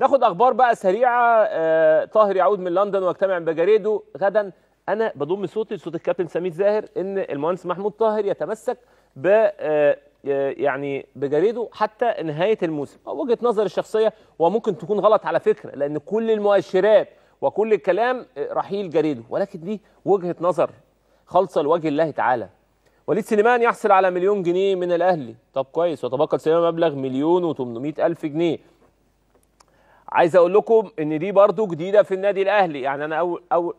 ناخد اخبار بقى سريعه آه، طاهر يعود من لندن ويجتمع بجاريدو غدا انا بضم صوتي صوت الكابتن سمير زاهر ان المهندس محمود طاهر يتمسك ب آه، يعني بجاريدو حتى نهايه الموسم وجهه نظر الشخصيه وممكن تكون غلط على فكره لان كل المؤشرات وكل الكلام آه، رحيل جاريدو ولكن دي وجهه نظر خالصه لوجه الله تعالى وليد سليمان يحصل على مليون جنيه من الاهلي طب كويس وتبقى سليمان مبلغ مليون و800 الف جنيه عايز اقول لكم ان دي برضو جديده في النادي الاهلي يعني انا اول اول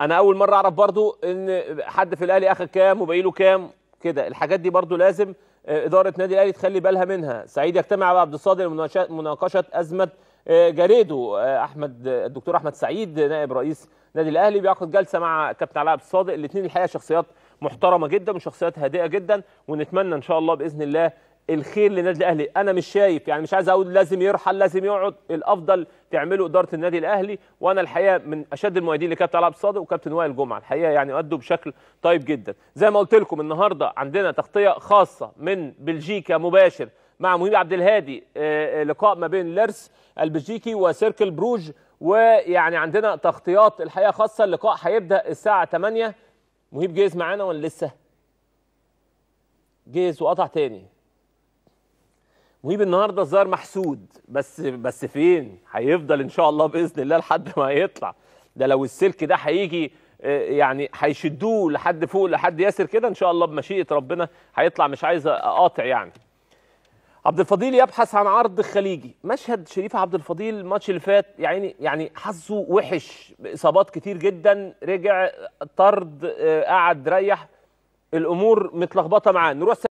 انا اول مره اعرف برضو ان حد في الاهلي اخذ كام وبقيله كام كده الحاجات دي برضو لازم آه، اداره النادي الاهلي تخلي بالها منها سعيد يجتمع مع عبد الصادق لمناقشه ازمه آه، جريدو آه، احمد الدكتور احمد سعيد نائب رئيس نادي الاهلي بياخد جلسه مع كابتن علاء عبد الصادق الاثنين الحقيقه شخصيات محترمه جدا وشخصيات هادئه جدا ونتمنى ان شاء الله باذن الله الخير للنادي الاهلي انا مش شايف يعني مش عايز اقول لازم يرحل لازم يقعد الافضل تعمله اداره النادي الاهلي وانا الحقيقه من اشد المؤيدين لكابتن عبد الصادق وكابتن وائل جمعه الحقيقه يعني ادوا بشكل طيب جدا زي ما قلت لكم النهارده عندنا تغطيه خاصه من بلجيكا مباشر مع مهيب عبد الهادي آه، آه، لقاء ما بين ليرس البلجيكي وسيركل بروج ويعني عندنا تغطيات الحقيقه خاصه اللقاء هيبدا الساعه 8 مهيب جهز معانا ولا لسه جهز وقطع تاني مهيب النهارده الظاهر محسود بس بس فين هيفضل ان شاء الله باذن الله لحد ما يطلع ده لو السلك ده هيجي آه، يعني هيشدوه لحد فوق لحد ياسر كده ان شاء الله بمشيئه ربنا هيطلع مش عايز اقاطع يعني عبد الفضيل يبحث عن عرض خليجي مشهد شريف عبد الفضيل الماتش اللي فات يعني يعني حظه وحش باصابات كتير جدا رجع طرد آه، قعد ريح الامور متلخبطه معاه نروح